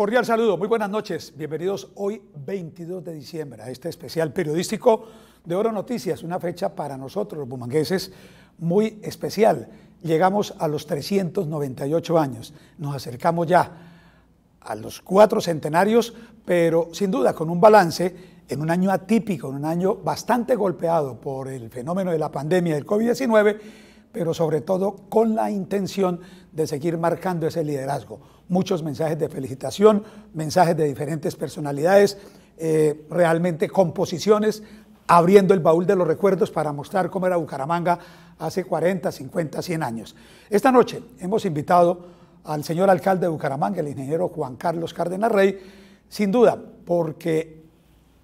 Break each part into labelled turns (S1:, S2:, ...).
S1: Cordial saludo, muy buenas noches. Bienvenidos hoy 22 de diciembre a este especial periodístico de Oro Noticias, una fecha para nosotros los bumangueses muy especial. Llegamos a los 398 años, nos acercamos ya a los cuatro centenarios, pero sin duda con un balance en un año atípico, en un año bastante golpeado por el fenómeno de la pandemia del COVID-19 pero sobre todo con la intención de seguir marcando ese liderazgo. Muchos mensajes de felicitación, mensajes de diferentes personalidades, eh, realmente composiciones, abriendo el baúl de los recuerdos para mostrar cómo era Bucaramanga hace 40, 50, 100 años. Esta noche hemos invitado al señor alcalde de Bucaramanga, el ingeniero Juan Carlos Cárdenas Rey, sin duda, porque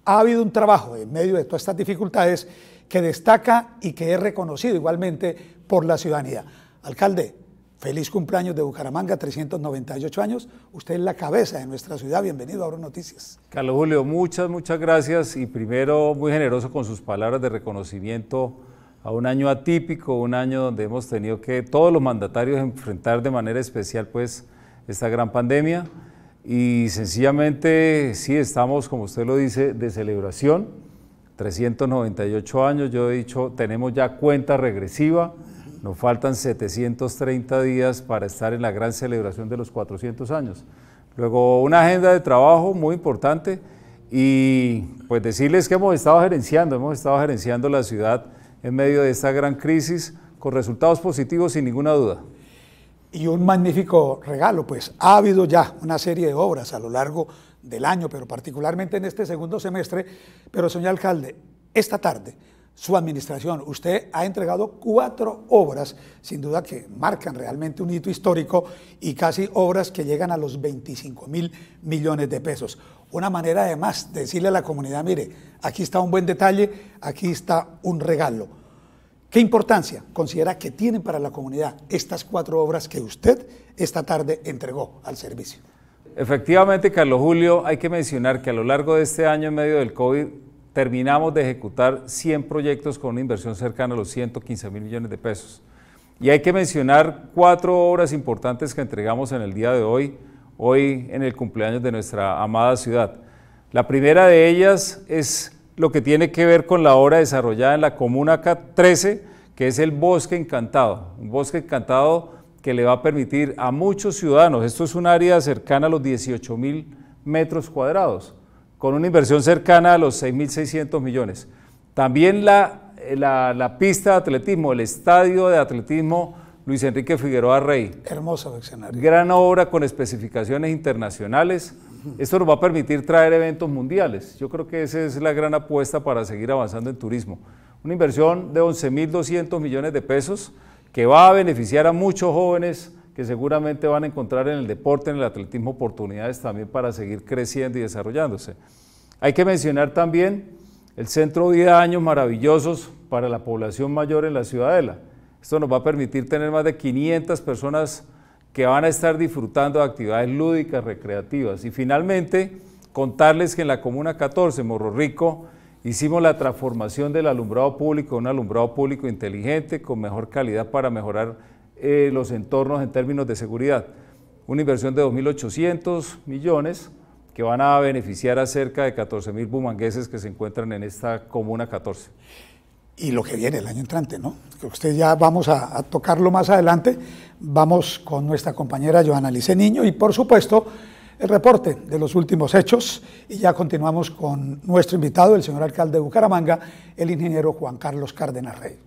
S1: ha habido un trabajo en medio de todas estas dificultades que destaca y que es reconocido igualmente por la ciudadanía. Alcalde, feliz cumpleaños de Bucaramanga, 398 años. Usted es la cabeza de nuestra ciudad. Bienvenido a Oro Noticias.
S2: Carlos Julio, muchas, muchas gracias. Y primero, muy generoso con sus palabras de reconocimiento a un año atípico, un año donde hemos tenido que todos los mandatarios enfrentar de manera especial pues esta gran pandemia. Y sencillamente, sí, estamos, como usted lo dice, de celebración. 398 años, yo he dicho, tenemos ya cuenta regresiva. Nos faltan 730 días para estar en la gran celebración de los 400 años. Luego, una agenda de trabajo muy importante y pues decirles que hemos estado gerenciando, hemos estado gerenciando la ciudad en medio de esta gran crisis con resultados positivos sin ninguna duda y un magnífico
S1: regalo, pues ha habido ya una serie de obras a lo largo del año, pero particularmente en este segundo semestre. Pero, señor alcalde, esta tarde su administración, usted ha entregado cuatro obras, sin duda que marcan realmente un hito histórico y casi obras que llegan a los 25 mil millones de pesos. Una manera además de decirle a la comunidad, mire, aquí está un buen detalle, aquí está un regalo ¿Qué importancia considera que tienen para la comunidad estas cuatro obras que usted esta tarde entregó al servicio?
S2: Efectivamente, Carlos Julio, hay que mencionar que a lo largo de este año en medio del COVID terminamos de ejecutar 100 proyectos con una inversión cercana a los 115 mil millones de pesos. Y hay que mencionar cuatro obras importantes que entregamos en el día de hoy, hoy en el cumpleaños de nuestra amada ciudad. La primera de ellas es lo que tiene que ver con la obra desarrollada en la Comuna 13, que es el Bosque Encantado, un bosque encantado que le va a permitir a muchos ciudadanos, esto es un área cercana a los 18 mil metros cuadrados, con una inversión cercana a los 6.600 millones. También eh, la, pista de atletismo, el estadio de atletismo Luis Enrique Figueroa Rey.
S1: Hermoso escenario.
S2: Gran obra con especificaciones internacionales esto nos va a permitir traer eventos mundiales. Yo creo que esa es la gran apuesta para seguir avanzando en turismo. Una inversión de 11.200 millones de pesos que va a beneficiar a muchos jóvenes que seguramente van a encontrar en el deporte, en el atletismo, oportunidades también para seguir creciendo y desarrollándose. Hay que mencionar también el Centro de Años Maravillosos para la población mayor en la Ciudadela. Esto nos va a permitir tener más de 500 personas que van a estar disfrutando de actividades lúdicas, recreativas. Y finalmente, contarles que en la Comuna 14, Morro Rico, hicimos la transformación del alumbrado público un alumbrado público inteligente con mejor calidad para mejorar eh, los entornos en términos de seguridad. Una inversión de 2.800 millones que van a beneficiar a cerca de 14.000 bumangueses que se encuentran en esta Comuna 14 y lo que viene el año
S1: entrante, ¿no? usted ya vamos a, a, tocarlo más adelante. Vamos con nuestra compañera Joana Lice Niño y, por supuesto, el reporte de los últimos hechos. Y ya continuamos con nuestro invitado, el señor alcalde de Bucaramanga, el ingeniero Juan Carlos Cárdenas Rey.